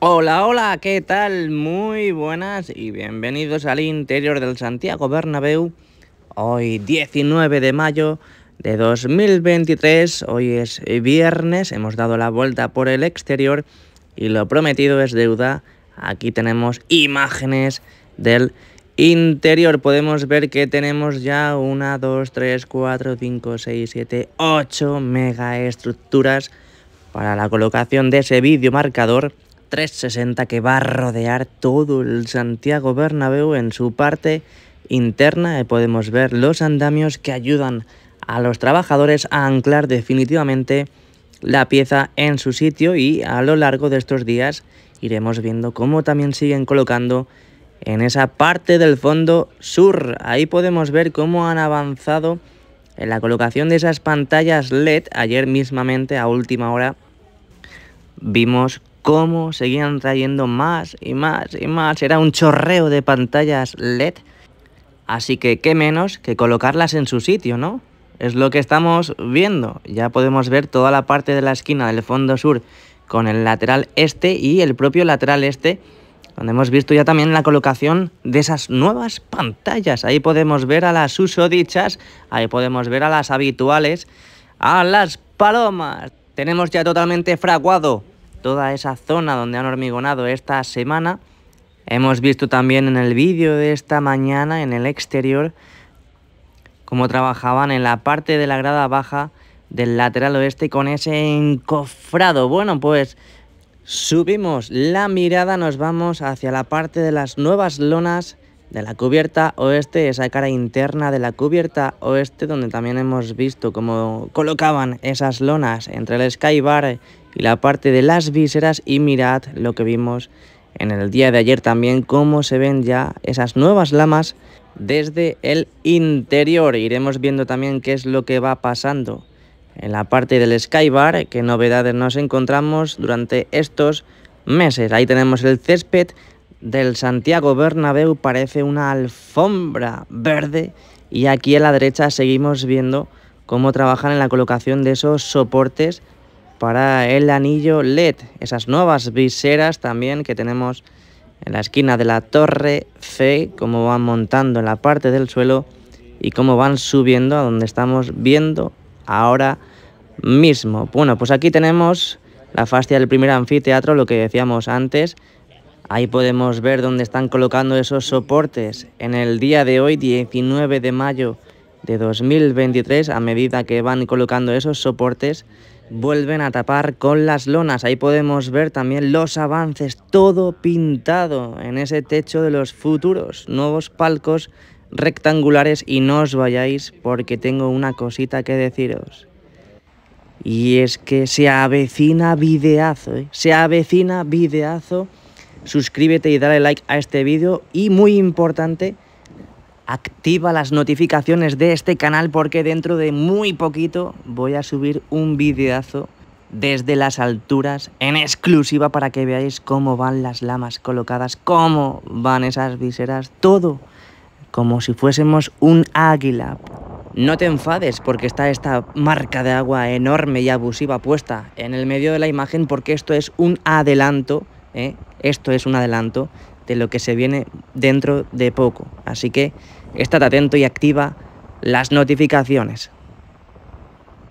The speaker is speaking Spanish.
Hola, hola, ¿qué tal? Muy buenas y bienvenidos al interior del Santiago Bernabéu. Hoy 19 de mayo de 2023, hoy es viernes, hemos dado la vuelta por el exterior y lo prometido es deuda. Aquí tenemos imágenes del interior. Podemos ver que tenemos ya una, dos, tres, cuatro, cinco, seis, siete, ocho megaestructuras para la colocación de ese videomarcador marcador 360 que va a rodear todo el Santiago Bernabéu en su parte interna. y Podemos ver los andamios que ayudan a los trabajadores a anclar definitivamente la pieza en su sitio y a lo largo de estos días iremos viendo cómo también siguen colocando en esa parte del fondo sur. Ahí podemos ver cómo han avanzado en la colocación de esas pantallas LED. Ayer mismamente, a última hora, vimos cómo seguían trayendo más y más y más. Era un chorreo de pantallas LED. Así que qué menos que colocarlas en su sitio, ¿no? Es lo que estamos viendo. Ya podemos ver toda la parte de la esquina del fondo sur con el lateral este y el propio lateral este, donde hemos visto ya también la colocación de esas nuevas pantallas. Ahí podemos ver a las usodichas, ahí podemos ver a las habituales, a las palomas. Tenemos ya totalmente fraguado toda esa zona donde han hormigonado esta semana. Hemos visto también en el vídeo de esta mañana en el exterior cómo trabajaban en la parte de la grada baja del lateral oeste con ese encofrado. Bueno, pues subimos la mirada, nos vamos hacia la parte de las nuevas lonas de la cubierta oeste, esa cara interna de la cubierta oeste, donde también hemos visto cómo colocaban esas lonas entre el skybar y la parte de las vísceras y mirad lo que vimos en el día de ayer también, cómo se ven ya esas nuevas lamas desde el interior. Iremos viendo también qué es lo que va pasando en la parte del Skybar, qué novedades nos encontramos durante estos meses. Ahí tenemos el césped del Santiago Bernabéu, parece una alfombra verde y aquí a la derecha seguimos viendo cómo trabajan en la colocación de esos soportes para el anillo LED, esas nuevas viseras también que tenemos en la esquina de la torre C, cómo van montando en la parte del suelo y cómo van subiendo a donde estamos viendo ahora mismo. Bueno, pues aquí tenemos la fascia del primer anfiteatro, lo que decíamos antes. Ahí podemos ver dónde están colocando esos soportes en el día de hoy, 19 de mayo de 2023, a medida que van colocando esos soportes vuelven a tapar con las lonas. Ahí podemos ver también los avances, todo pintado en ese techo de los futuros, nuevos palcos rectangulares y no os vayáis porque tengo una cosita que deciros. Y es que se avecina videazo, ¿eh? se avecina videazo. Suscríbete y dale like a este vídeo y muy importante, activa las notificaciones de este canal porque dentro de muy poquito voy a subir un videazo desde las alturas en exclusiva para que veáis cómo van las lamas colocadas, cómo van esas viseras, todo como si fuésemos un águila. No te enfades porque está esta marca de agua enorme y abusiva puesta en el medio de la imagen porque esto es un adelanto, ¿eh? esto es un adelanto de lo que se viene dentro de poco. Así que Estad atento y activa las notificaciones.